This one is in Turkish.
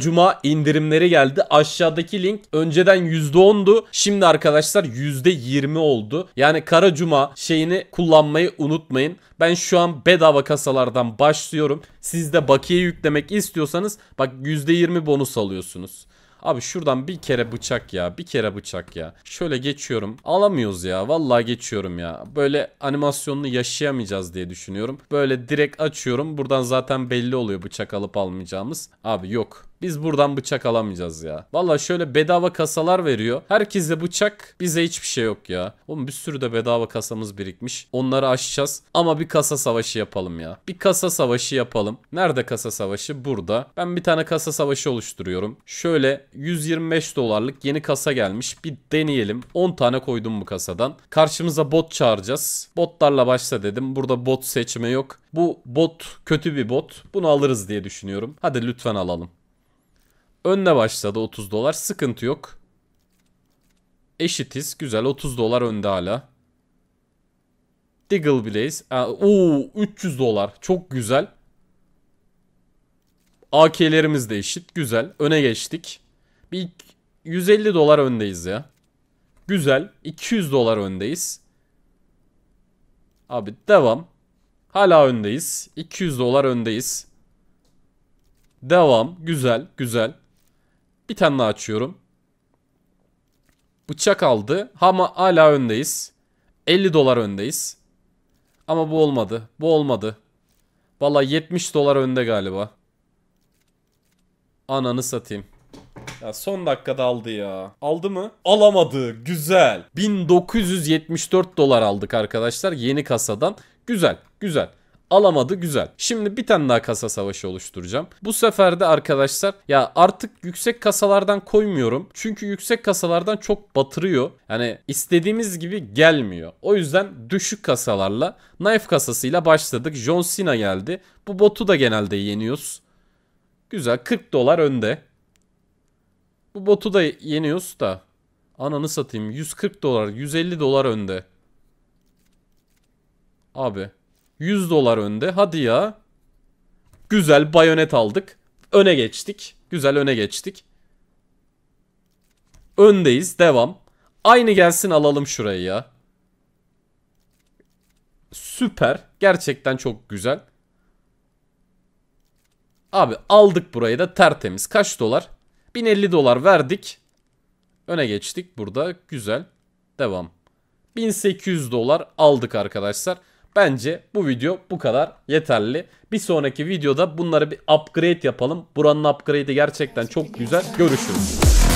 cuma indirimleri geldi. Aşağıdaki link önceden %10'du. Şimdi arkadaşlar %20 oldu. Yani kara cuma şeyini kullanmayı unutmayın. Ben şu an bedava kasalardan başlıyorum. Siz de bakiye yüklemek istiyorsanız bak %20 bonus alıyorsunuz. Abi şuradan bir kere bıçak ya. Bir kere bıçak ya. Şöyle geçiyorum. Alamıyoruz ya. Vallahi geçiyorum ya. Böyle animasyonunu yaşayamayacağız diye düşünüyorum. Böyle direkt açıyorum. Buradan zaten belli oluyor bıçak alıp almayacağımız. Abi yok. Biz buradan bıçak alamayacağız ya. Valla şöyle bedava kasalar veriyor. Herkese bıçak bize hiçbir şey yok ya. Oğlum bir sürü de bedava kasamız birikmiş. Onları aşacağız. Ama bir kasa savaşı yapalım ya. Bir kasa savaşı yapalım. Nerede kasa savaşı? Burada. Ben bir tane kasa savaşı oluşturuyorum. Şöyle 125 dolarlık yeni kasa gelmiş. Bir deneyelim. 10 tane koydum bu kasadan. Karşımıza bot çağıracağız. Botlarla başla dedim. Burada bot seçme yok. Bu bot kötü bir bot. Bunu alırız diye düşünüyorum. Hadi lütfen alalım. Önüne başladı 30 dolar. Sıkıntı yok. Eşitiz. Güzel. 30 dolar önde hala. Diggle Blaze. Oo 300 dolar. Çok güzel. AK'lerimiz de eşit. Güzel. Öne geçtik. Bir 150 dolar öndeyiz ya. Güzel. 200 dolar öndeyiz. Abi devam. Hala öndeyiz. 200 dolar öndeyiz. Devam. Güzel. Güzel. Bir tane daha açıyorum. Bıçak aldı. Ama hala öndeyiz. 50 dolar öndeyiz. Ama bu olmadı. Bu olmadı. Valla 70 dolar önde galiba. Ananı satayım. Ya son dakikada aldı ya. Aldı mı? Alamadı. Güzel. 1974 dolar aldık arkadaşlar yeni kasadan. Güzel. Güzel. Alamadı güzel. Şimdi bir tane daha kasa savaşı oluşturacağım. Bu sefer de arkadaşlar ya artık yüksek kasalardan koymuyorum. Çünkü yüksek kasalardan çok batırıyor. Yani istediğimiz gibi gelmiyor. O yüzden düşük kasalarla knife kasasıyla başladık. John Cena geldi. Bu botu da genelde yeniyoruz. Güzel 40 dolar önde. Bu botu da yeniyoruz da. Ananı satayım 140 dolar 150 dolar önde. Abi 100 dolar önde. Hadi ya. Güzel bayonet aldık. Öne geçtik. Güzel öne geçtik. Öndeyiz. Devam. Aynı gelsin alalım şurayı ya. Süper. Gerçekten çok güzel. Abi aldık burayı da tertemiz. Kaç dolar? 1050 dolar verdik. Öne geçtik burada. Güzel. Devam. 1800 dolar aldık arkadaşlar. Bence bu video bu kadar yeterli. Bir sonraki videoda bunları bir upgrade yapalım. Buranın upgrade'i gerçekten çok güzel. Görüşürüz.